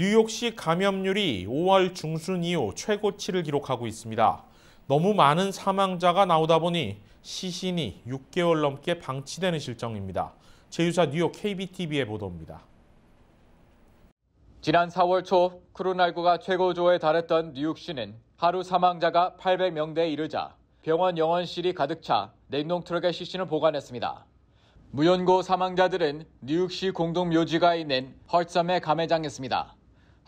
뉴욕시 감염률이 5월 중순 이후 최고치를 기록하고 있습니다. 너무 많은 사망자가 나오다 보니 시신이 6개월 넘게 방치되는 실정입니다. 제휴사 뉴욕 KBTV의 보도입니다. 지난 4월 초 코로나19가 최고조에 달했던 뉴욕시는 하루 사망자가 800명대에 이르자 병원 영원실이 가득 차 냉동 트럭에 시신을 보관했습니다. 무연고 사망자들은 뉴욕시 공동묘지가 있는 헐섬의 감매장했습니다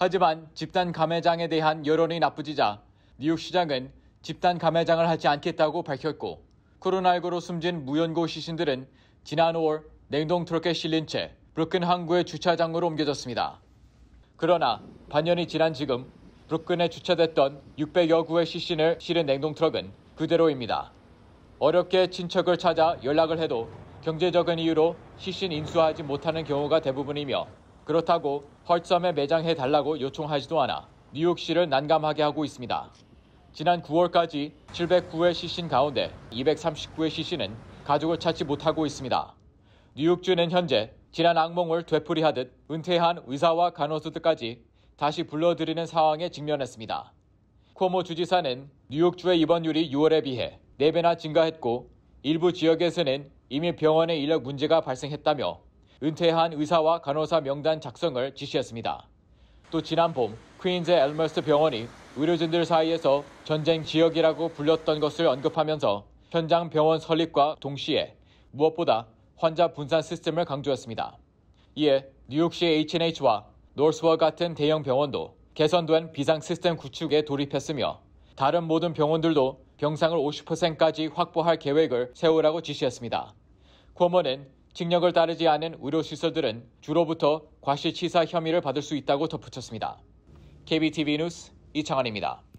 하지만 집단 감회장에 대한 여론이 나쁘지자 뉴욕 시장은 집단 감회장을 하지 않겠다고 밝혔고 코로나19로 숨진 무연고 시신들은 지난 5월 냉동 트럭에 실린 채 브루큰 항구의 주차장으로 옮겨졌습니다. 그러나 반년이 지난 지금 브루큰에 주차됐던 600여 구의 시신을 실은 냉동 트럭은 그대로입니다. 어렵게 친척을 찾아 연락을 해도 경제적인 이유로 시신 인수하지 못하는 경우가 대부분이며 그렇다고 헐점에 매장해 달라고 요청하지도 않아 뉴욕시를 난감하게 하고 있습니다. 지난 9월까지 709회 시신 가운데 239회 시신은 가족을 찾지 못하고 있습니다. 뉴욕주는 현재 지난 악몽을 되풀이하듯 은퇴한 의사와 간호수들까지 다시 불러들이는 상황에 직면했습니다. 코모 주지사는 뉴욕주의 입원율이 6월에 비해 4배나 증가했고 일부 지역에서는 이미 병원의 인력 문제가 발생했다며 은퇴한 의사와 간호사 명단 작성을 지시했습니다. 또 지난 봄 퀸즈 엘머스 병원이 의료진들 사이에서 전쟁 지역이라고 불렸던 것을 언급하면서 현장 병원 설립과 동시에 무엇보다 환자 분산 시스템을 강조했습니다. 이에 뉴욕시 H&H와 노스와 같은 대형 병원도 개선된 비상 시스템 구축에 돌입했으며 다른 모든 병원들도 병상을 50%까지 확보할 계획을 세우라고 지시했습니다. 구원은 징력을 따르지 않은 의료시설들은 주로부터 과실치사 혐의를 받을 수 있다고 덧붙였습니다. KBTV 뉴스 이창환입니다.